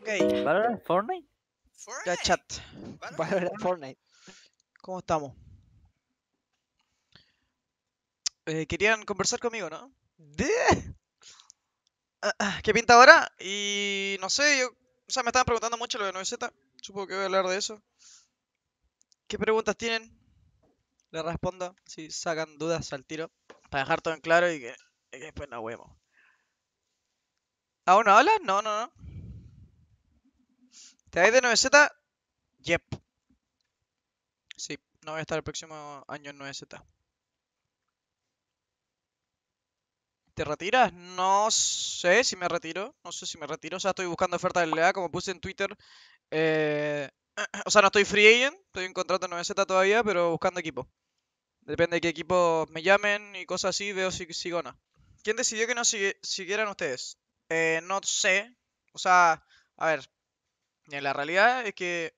Okay. Fortnite? Ya chat. Fortnite. ¿Cómo estamos? Eh, querían conversar conmigo, ¿no? Ah, ah, ¿Qué pinta ahora? Y no sé, yo. O sea, me estaban preguntando mucho lo de 9Z. Supongo que voy a hablar de eso. ¿Qué preguntas tienen? le respondo si sacan dudas al tiro. Para dejar todo en claro y que, después nos huemos. ¿Aún no hablas? No, no, no. ¿Te dais de 9Z? Yep. Sí, no voy a estar el próximo año en 9Z. ¿Te retiras? No sé si me retiro. No sé si me retiro. O sea, estoy buscando ofertas de lea como puse en Twitter. Eh, o sea, no estoy free agent. Estoy en contrato en 9Z todavía, pero buscando equipo. Depende de qué equipo me llamen y cosas así, veo si sigo o no. ¿Quién decidió que no siguieran ustedes? Eh, no sé. O sea, a ver. Eh, la realidad es que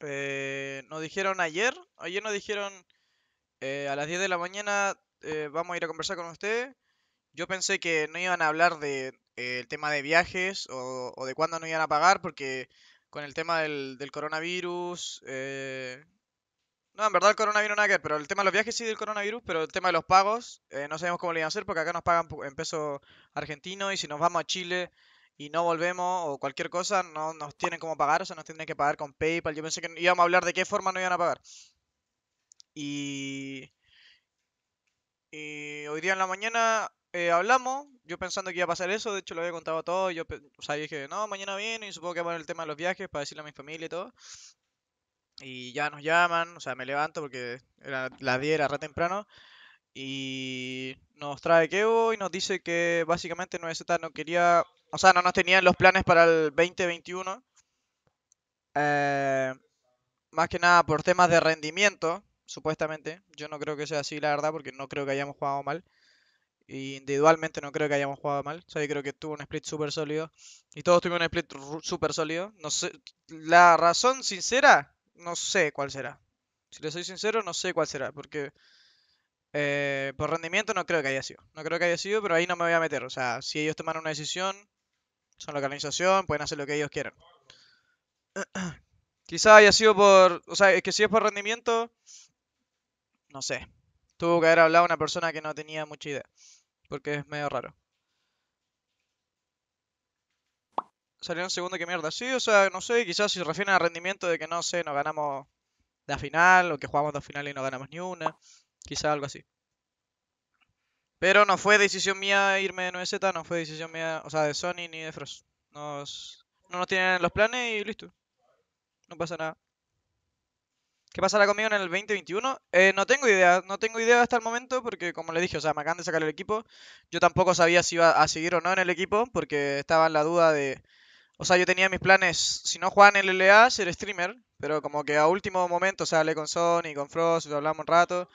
eh, nos dijeron ayer, ayer nos dijeron eh, a las 10 de la mañana vamos a ir a conversar con ustedes. Yo pensé que no iban a hablar de el tema de viajes o, de cuándo no iban a pagar porque con el tema del, del coronavirus, eh, no, en verdad el coronavirus nada que pero el tema de los viajes sí del coronavirus, pero el tema de los pagos eh, no sabemos cómo lo iban a hacer porque acá nos pagan en peso argentino y si nos vamos a Chile y no volvemos o cualquier cosa, no nos tienen cómo pagar, o sea, nos tienen que pagar con PayPal. Yo pensé que íbamos a hablar de qué forma no iban a pagar. Y, hoy día en la mañana eh, hablamos, yo pensando que iba a pasar eso, de hecho lo había contado todo, yo o dije, no, mañana viene y supongo que va a el tema de los viajes para decirle a mi familia y todo. Y ya nos llaman, o sea, me levanto porque era las 10, era re temprano. Y nos trae Kevo y nos dice que básicamente 9Z no quería, o sea, no nos tenían los planes para el 2021. Eh, más que nada por temas de rendimiento, supuestamente. Yo no creo que sea así, la verdad, porque no creo que hayamos jugado mal. individualmente no creo que hayamos jugado mal. O sea, yo creo que tuvo un split súper sólido. Y todos tuvimos un split súper sólido. No sé, la razón sincera no sé cuál será. Si le soy sincero, no sé cuál será, porque eh, por rendimiento no creo que haya sido. No creo que haya sido, pero ahí no me voy a meter. O sea, si ellos tomaron una decisión, son la organización, pueden hacer lo que ellos quieran. Quizá haya sido por... O sea, es que si es por rendimiento, no sé. Tuvo que haber hablado una persona que no tenía mucha idea, porque es medio raro. Salieron segundo, que mierda. Sí, o sea, no sé, quizás si se refieren al rendimiento de que no sé, no ganamos la final o que jugamos dos final y no ganamos ni una. Quizás algo así. Pero no fue decisión mía irme de 9Z, no fue decisión mía, o sea, de Sony ni de Frost. Nos, no nos tienen los planes y listo. No pasa nada. ¿Qué pasará conmigo en el 2021? Eh, no tengo idea, no tengo idea hasta el momento porque como le dije, o sea, me acaban de sacar el equipo. Yo tampoco sabía si iba a seguir o no en el equipo porque estaba en la duda de o sea, yo tenía mis planes, si no jugaba en LLA, ser streamer, pero como que a último momento, o sea, hablé con Sony, con Frost, hablamos un rato,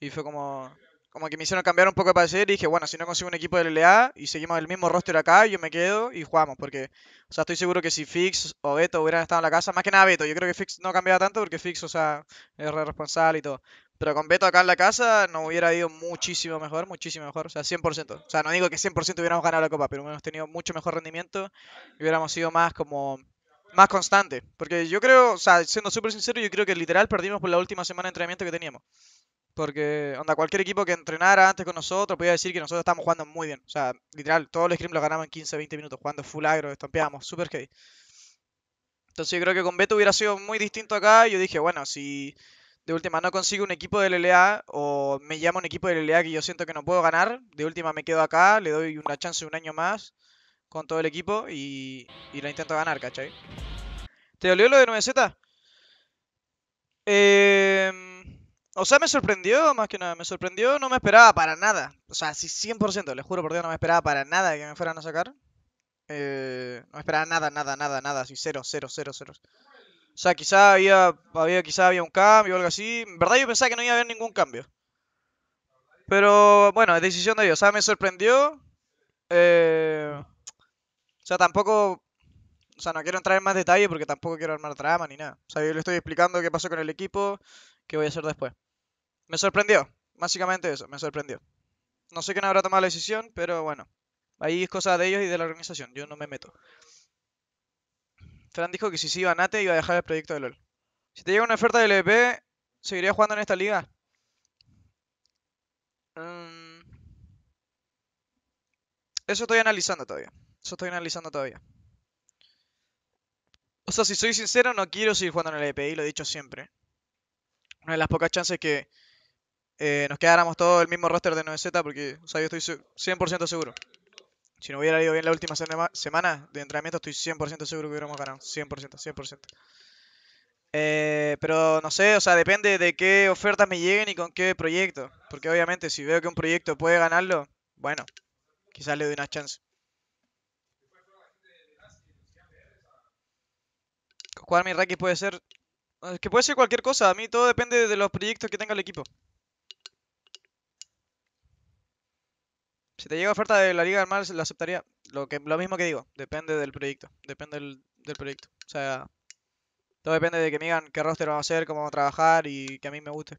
y fue como, como que me hicieron cambiar un poco de parecer y dije, bueno, si no consigo un equipo del LLA y seguimos el mismo roster acá, yo me quedo y jugamos, porque, o sea, estoy seguro que si Fix o Beto hubieran estado en la casa, más que nada Beto, yo creo que Fix no cambiaba tanto porque Fix, o sea, es re responsable y todo, pero con Beto acá en la casa nos hubiera ido muchísimo mejor, muchísimo mejor, o sea, 100%. O sea, no digo que 100% hubiéramos ganado la Copa, pero hubiéramos tenido mucho mejor rendimiento y hubiéramos sido más como más constante. Porque yo creo, o sea, siendo súper sincero, yo creo que literal perdimos por la última semana de entrenamiento que teníamos. Porque, onda, cualquier equipo que entrenara antes con nosotros podía decir que nosotros estábamos jugando muy bien. O sea, literal, todos los scrims los ganamos en 15, 20 minutos, jugando full agro, estampeábamos, super gay. Entonces yo creo que con Beto hubiera sido muy distinto acá. Yo dije, bueno, si de última no consigo un equipo de LLA o me llama un equipo de LLA que yo siento que no puedo ganar, de última me quedo acá, le doy una chance un año más con todo el equipo y, y la intento ganar, ¿cachai? ¿Te dolió lo de 9Z? Eh, em, o sea, me sorprendió, más que nada, me sorprendió, no me esperaba para nada. O sea, sí, 100%, les juro por Dios, no me esperaba para nada que me fueran a sacar. Eh, no me esperaba nada, nada, nada, nada, así, cero, cero, cero, cero. O sea, quizá había, había, quizá había un cambio o algo así. En verdad yo pensaba que no iba a haber ningún cambio. Pero bueno, es decisión de ellos, O sea, me sorprendió. Eh, o sea, tampoco... O sea, no quiero entrar en más detalle porque tampoco quiero armar trama ni nada. O sea, yo le estoy explicando qué pasó con el equipo, qué voy a hacer después. Me sorprendió. Básicamente eso, me sorprendió. No sé quién habrá tomado la decisión, pero bueno. Ahí es cosa de ellos y de la organización. Yo no me meto dijo que si se iba a Nate iba a dejar el proyecto de LOL. Si te llega una oferta del EP, ¿seguirías jugando en esta liga? Mm. Eso estoy analizando todavía. Eso estoy analizando todavía. O sea, si soy sincero, no quiero seguir jugando en el e y lo he dicho siempre. Una de las pocas chances que eh, nos quedáramos todo el mismo roster de 9Z, porque yo estoy 100% seguro. Si no hubiera ido bien la última semana de entrenamiento, estoy 100% seguro que hubiéramos ganado. 100%, 100%. Eh, pero no sé, o sea, depende de qué ofertas me lleguen y con qué proyecto. Porque obviamente, si veo que un proyecto puede ganarlo, bueno, quizás le doy una chance. ¿Jugar mi ranking puede ser? Es que puede ser cualquier cosa. A mí todo depende de los proyectos que tenga el equipo. Si te llega oferta de la Liga del la aceptaría. Lo, que, lo mismo que digo, depende del proyecto. Depende del, proyecto. O sea, todo depende de que me digan qué roster vamos a hacer, cómo vamos a trabajar y que a mí me guste.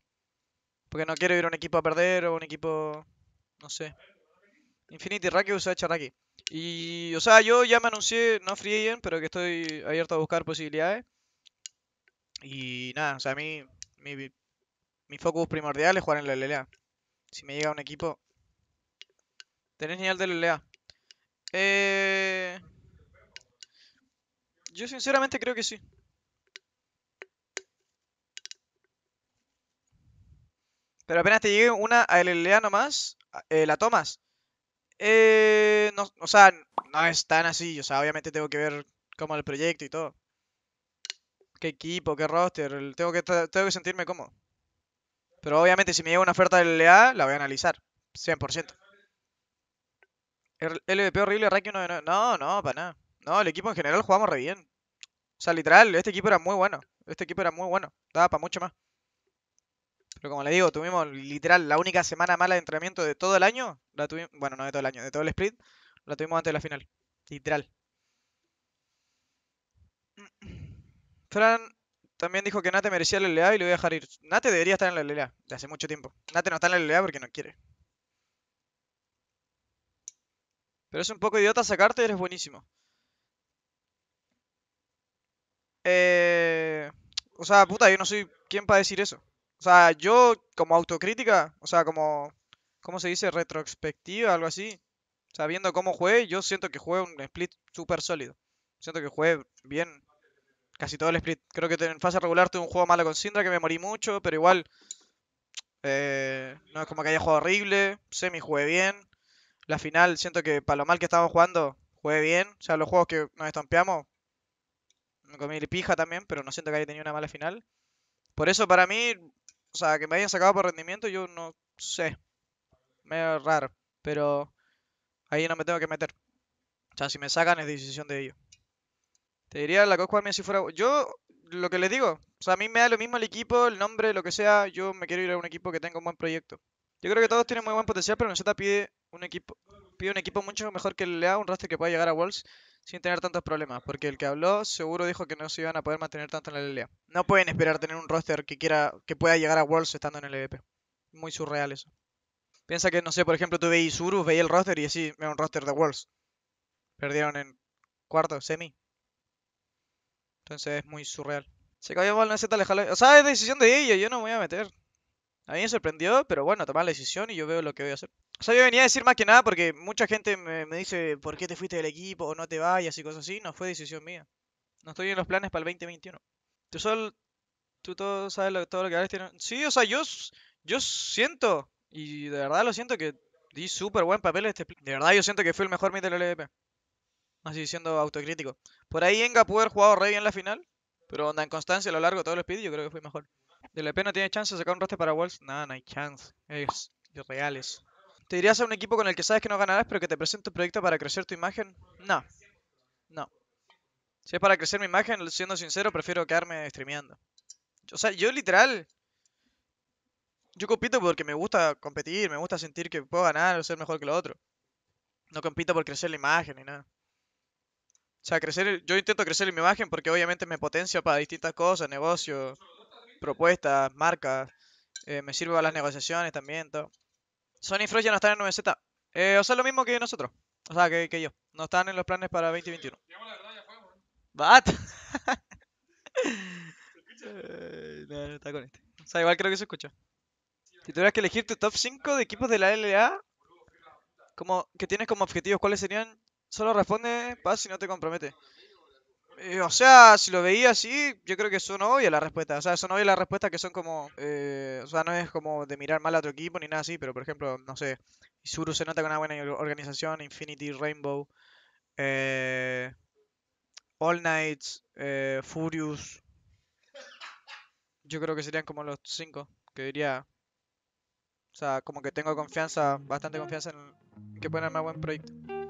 Porque no quiero ir a un equipo a perder o un equipo. No sé. Infinity Raki usa aquí, Y, o sea, yo ya me anuncié, no free agent, pero que estoy abierto a buscar posibilidades. Y nada, o sea, a mí, mi, mi focus primordial es jugar en la LLA. Si me llega un equipo, Tenés nivel de LLA. Eh, yo sinceramente creo que sí. Pero apenas te llegue una a LLA nomás, eh, la tomas. Eh, o sea, no es tan así. O sea, obviamente tengo que ver cómo el proyecto y todo. Qué equipo, qué roster. Tengo que, tengo que sentirme cómodo. Pero obviamente si me llega una oferta de LLA, la voy a analizar. 100%. LVP horrible, rakio 1 de 9. No, no, para nada. No, el equipo en general jugamos re bien. O sea, literal, este equipo era muy bueno. Este equipo era muy bueno. Daba para mucho más. Pero como le digo, tuvimos literal la única semana mala de entrenamiento de todo el año. La tuvimos, bueno, no de todo el año, de todo el split. La tuvimos antes de la final. Literal. Fran también dijo que Nate merecía la LLA y lo voy a dejar ir. Nate debería estar en la LLA de hace mucho tiempo. Nate no está en la LLA porque no quiere. Pero es un poco idiota sacarte y eres buenísimo. Eh, o sea, puta, yo no soy quien para decir eso. O sea, yo como autocrítica, o sea, como, ¿cómo se dice? Retrospectiva, algo así. O sea, viendo cómo jugué, yo siento que jugué un split súper sólido. Siento que jugué bien casi todo el split. Creo que en fase regular tuve un juego malo con Syndra que me morí mucho, pero igual... Eh, no es como que haya jugado horrible. Semi jugué bien. La final, siento que para lo mal que estamos jugando, jugué bien. O sea, los juegos que nos estampeamos me comí pija también, pero no siento que haya tenido una mala final. Por eso, para mí, o sea, que me hayan sacado por rendimiento, yo no sé. da raro, pero ahí no me tengo que meter. O sea, si me sacan es decisión de ellos. Te diría la mí si fuera... Yo, lo que les digo, o sea, a mí me da lo mismo el equipo, el nombre, lo que sea. Yo me quiero ir a un equipo que tenga un buen proyecto. Yo creo que todos tienen muy buen potencial, pero Noseta pide un equipo pide un equipo mucho mejor que el un roster que pueda llegar a Wolves sin tener tantos problemas, porque el que habló seguro dijo que no se iban a poder mantener tanto en la LLA. No pueden esperar tener un roster que quiera que pueda llegar a Worlds estando en el EVP. Muy surreal eso. Piensa que, no sé, por ejemplo, tú veis Urus, veis el roster y así, era un roster de Worlds. Perdieron en cuarto, semi. Entonces es muy surreal. Se cayó mal, no Z, O sea, es decisión de ellos, yo no voy a meter. A mí me sorprendió, pero bueno, tomar la decisión y yo veo lo que voy a hacer. O sea, yo venía a decir más que nada porque mucha gente me, me dice, ¿por qué te fuiste del equipo o no te vayas y cosas así? No fue decisión mía. No estoy en los planes para el 2021. Tú solo, tú todo sabes lo, todo lo que ahora Sí, o sea, yo, yo siento, y de verdad lo siento que di súper buen papel este. De verdad yo siento que fue el mejor mid del LVP. Así siendo autocrítico. Por ahí Enga pudo haber jugado rey en la final, pero onda en constancia a lo largo de todo el speed yo creo que fui mejor. De la e pena tiene chance de sacar un roster para Wolves. Nada, no hay chance. Es irreales. ¿Te dirías a un equipo con el que sabes que no ganarás, pero que te presente un proyecto para crecer tu imagen? No. No. Si es para crecer mi imagen, siendo sincero, prefiero quedarme streameando. O sea, yo literal. Yo compito porque me gusta competir, me gusta sentir que puedo ganar o ser mejor que lo otro. No compito por crecer la imagen ni nada. O sea, crecer, yo intento crecer mi imagen porque obviamente me potencia para distintas cosas, negocios, propuestas, marcas. Eh, me sirve a las negociaciones también, todo. Sony Frost ya no están en 9Z. Eh, o sea, lo mismo que nosotros. O sea, que, que yo. No están en los planes para 2021. ¡Bat! Eh, no, no con este. O sea, igual creo que se escucha. Si tuvieras que elegir tu top 5 de equipos de la LA, como, que tienes como objetivos, ¿cuáles serían? Solo responde, paz, si no te compromete. Eh, o sea, si lo veía así, yo creo que son obvias la respuesta O sea, son obvias las respuesta que son como. Eh, o sea, no es como de mirar mal a otro equipo ni nada así, pero por ejemplo, no sé. Isuru se nota con una buena organización, Infinity, Rainbow, eh, All Nights, Furious. Yo creo que serían como los cinco que diría. O sea, como que tengo confianza, bastante confianza en que pueden armar buen proyecto.